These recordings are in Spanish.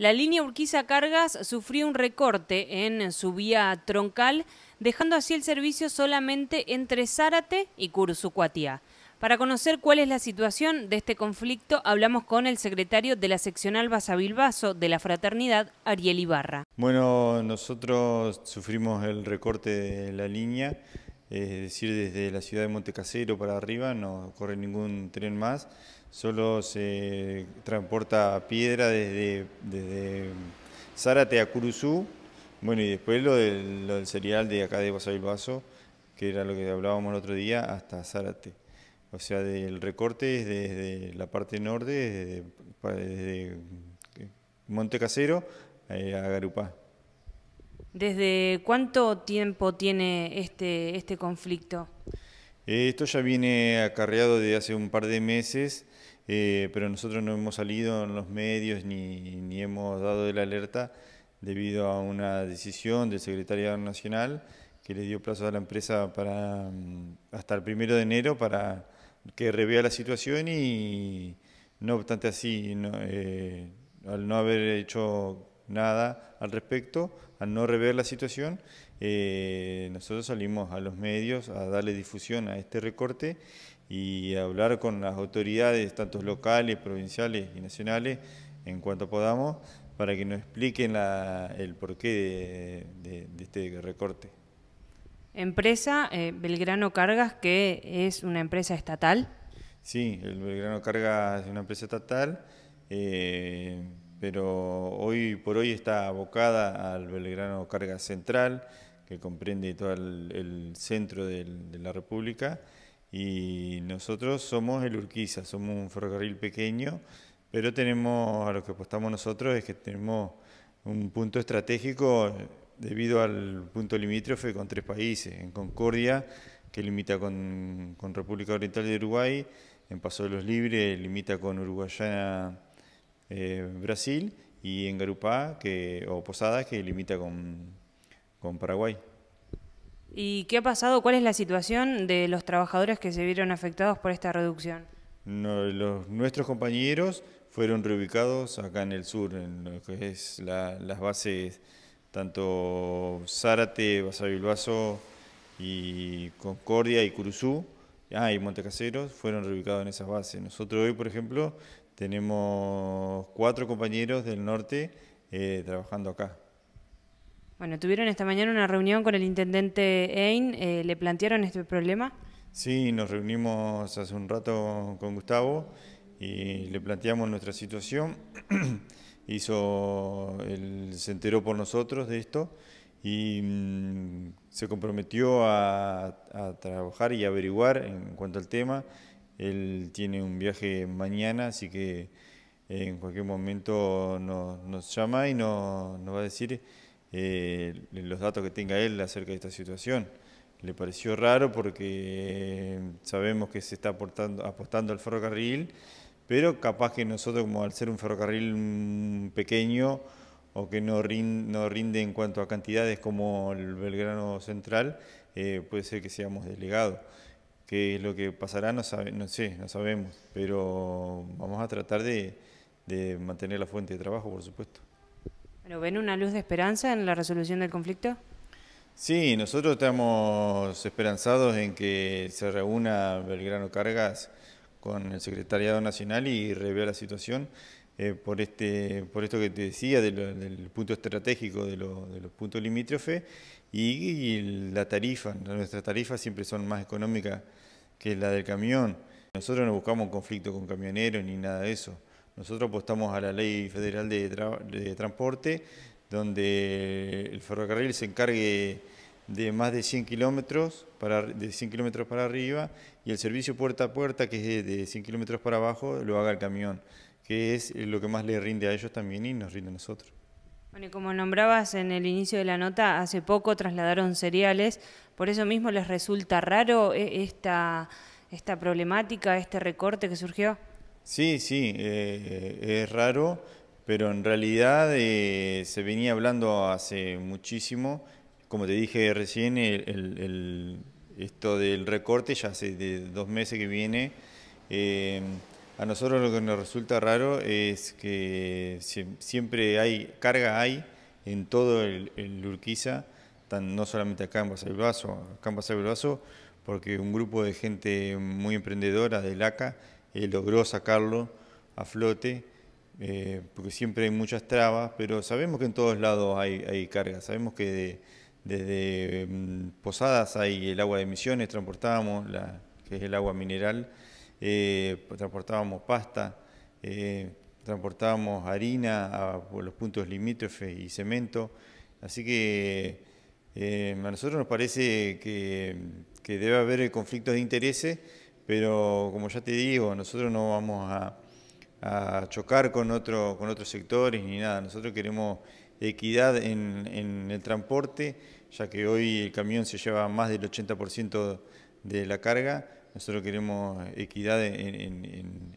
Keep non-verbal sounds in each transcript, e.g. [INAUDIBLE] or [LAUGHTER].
La línea Urquiza Cargas sufrió un recorte en su vía troncal, dejando así el servicio solamente entre Zárate y Curzucuatía. Para conocer cuál es la situación de este conflicto, hablamos con el secretario de la seccional Basavilbaso de la Fraternidad, Ariel Ibarra. Bueno, nosotros sufrimos el recorte de la línea es decir, desde la ciudad de Montecasero para arriba no corre ningún tren más, solo se transporta piedra desde, Zárate a Curuzú, bueno, y después lo del, cereal de acá de Basavilbaso, Vaso, que era lo que hablábamos el otro día, hasta Zárate. O sea, el recorte es desde la parte norte, desde, desde Montecasero eh, a Garupá. ¿Desde cuánto tiempo tiene este, este conflicto? Eh, esto ya viene acarreado desde hace un par de meses, eh, pero nosotros no hemos salido en los medios ni, hemos dado la alerta debido a una decisión del secretario nacional que le dio plazo a la empresa para mm, hasta el primero de enero para que revea la situación y no obstante así, eh, al no haber hecho nada al respecto, a no rever la situación, eh, nosotros salimos a los medios a darle difusión a este recorte y a hablar con las autoridades, tanto locales, provinciales y nacionales, en cuanto podamos, para que nos expliquen el porqué de, este recorte. Empresa eh, Belgrano Cargas, que es una empresa estatal. Sí, el Belgrano Cargas es una empresa estatal. Eh, pero hoy por hoy está abocada al Belgrano Carga Central, que comprende todo el, centro de la República, y nosotros somos el Urquiza, somos un ferrocarril pequeño, pero tenemos, a lo que apostamos nosotros es que tenemos un punto estratégico debido al punto limítrofe con tres países, en Concordia, que limita con, con República Oriental de Uruguay, en Paso de los Libres limita con Uruguayana eh, Brasil, y en Garupá que, o Posadas, que limita con, Paraguay. ¿Y qué ha pasado? ¿Cuál es la situación de los trabajadores que se vieron afectados por esta reducción? los, nuestros compañeros fueron reubicados acá en el sur, en lo que es las bases tanto Zárate, Basavilbaso y Concordia y Curuzú, ah, y Montecaseros, fueron reubicados en esas bases. Nosotros hoy, por ejemplo, tenemos cuatro compañeros del norte eh, trabajando acá. Bueno, tuvieron esta mañana una reunión con el intendente Ein, eh, ¿le plantearon este problema? Sí, nos reunimos hace un rato con Gustavo y le planteamos nuestra situación. [CLEARS THROAT] Hizo, él se enteró por nosotros de esto y mm, se comprometió a trabajar y averiguar en cuanto al tema. Él tiene un viaje mañana, así que eh, en cualquier momento nos, llama y nos, va a decir eh, los datos que tenga él acerca de esta situación. Le pareció raro porque eh, sabemos que se está apostando al ferrocarril, pero capaz que nosotros, como al ser un ferrocarril mm, pequeño o que no rinde, no rinde en cuanto a cantidades como el Belgrano Central, puede ser que seamos delegados qué es lo que pasará, no, sé, no sabemos, pero vamos a tratar de, mantener la fuente de trabajo, por supuesto. ¿Ven una luz de esperanza en la resolución del conflicto? Sí, nosotros estamos esperanzados en que se reúna Belgrano Cargas con el Secretariado Nacional y revea la situación eh, por, este, por esto que te decía del punto estratégico de, los puntos limítrofes y, la tarifa. Nuestras tarifas siempre son más económicas que la del camión. Nosotros no buscamos conflicto con camioneros ni nada de eso. Nosotros apostamos a la ley federal de, transporte, donde el ferrocarril se encargue de más de 100 kilómetros para de 100 kilómetros para arriba y el servicio puerta a puerta que es de 100 kilómetros para abajo lo haga el camión que es eh, lo que más le rinde a ellos también y nos rinde a nosotros. Bueno, y como nombrabas en el inicio de la nota, hace poco trasladaron cereales, por eso mismo les resulta raro eh, esta, esta problemática, este recorte que surgió. Sí, sí, eh, es raro, pero en realidad se venía hablando hace muchísimo, como te dije recién, esto del recorte ya hace de dos meses que viene. A nosotros lo que nos resulta raro es que siempre hay, carga hay en todo el, Urquiza, no solamente acá en Basavilbaso, acá en Basavilbaso, porque un grupo de gente muy emprendedora de LACA eh, logró sacarlo a flote, eh, porque siempre hay muchas trabas, pero sabemos que en todos lados hay, carga, cargas, sabemos que desde mm, Posadas hay el agua de emisiones, transportamos, que es el agua mineral, eh, pues, transportábamos pasta, eh, transportábamos harina a los puntos limítrofes y cemento. Así que eh, a nosotros nos parece que, debe haber conflictos de intereses, pero como ya te digo, nosotros no vamos a, chocar con, otros sectores ni nada. Nosotros queremos equidad en el transporte, ya que hoy el camión se lleva más del 80% de la carga nosotros queremos equidad en,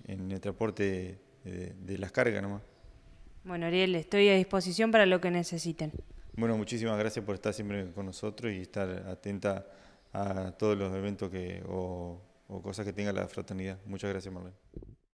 el transporte de, las cargas nomás. Bueno, Ariel, estoy a disposición para lo que necesiten. Bueno, muchísimas gracias por estar siempre con nosotros y estar atenta a todos los eventos que, o, o cosas que tenga la fraternidad. Muchas gracias, Marlene.